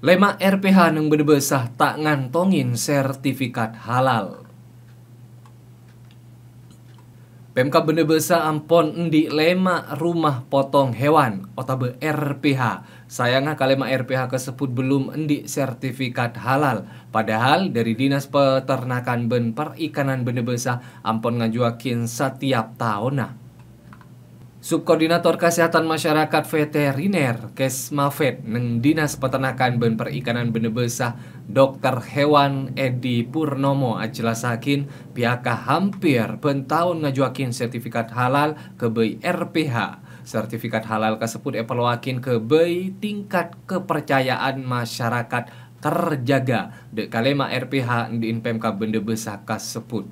Lema RPH yang berdebesah tak ngantongin sertifikat halal. Pemkap Bendebesa Ampon di lema rumah potong hewan otabe RPH. Sayangnya kalema RPH tersebut belum endi sertifikat halal. Padahal dari Dinas Peternakan Ben Perikanan Bendebesa Ampon ngajuakin setiap tahunah. Subkoordinator Kesehatan Masyarakat Veteriner Kesmafet neng Dinas Peternakan dan Perikanan Benebesah Dokter Hewan Edi Purnomo ajelasakin pihaka hampir bentahun ngajuakin sertifikat halal ke RPH. Sertifikat halal tersebut evaluakin ke BI tingkat kepercayaan masyarakat terjaga de RPH di Pemka Bendebesah kasebut.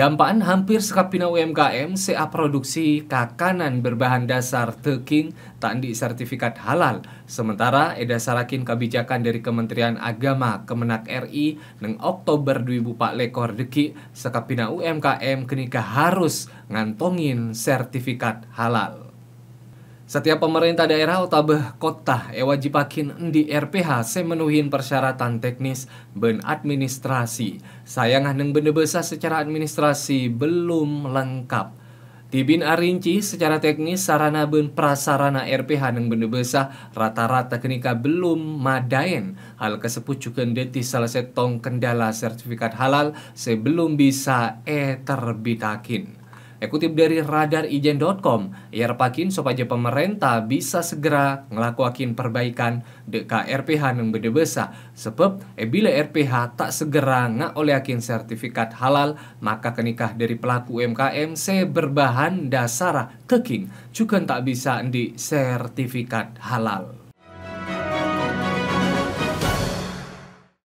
Dampaan hampir sekapina UMKM sea produksi kakanan berbahan dasar teking tak di sertifikat halal. Sementara eda sarakin kebijakan dari Kementerian Agama Kemenak RI neng Oktober 2004 lekor deki sekapina UMKM kenika harus ngantongin sertifikat halal. Setiap pemerintah daerah utabeh kota ewajibakin eh, di RPH semenuhin persyaratan teknis ben administrasi. Sayangnya neng benda besar secara administrasi belum lengkap. Tibin Arinci secara teknis sarana ben prasarana RPH neng benda besar rata-rata kenika belum madain. Hal kesepuh juga deti salah setong kendala sertifikat halal sebelum bisa e terbitakin. Ekutip dari radarijen.com, ia Pakin supaya pemerintah bisa segera ngelakuakin perbaikan deka RPH yang beda besar. Sebab, e bila RPH tak segera nggak sertifikat halal, maka kenikah dari pelaku UMKM se berbahan dasar keking, juga tak bisa di sertifikat halal.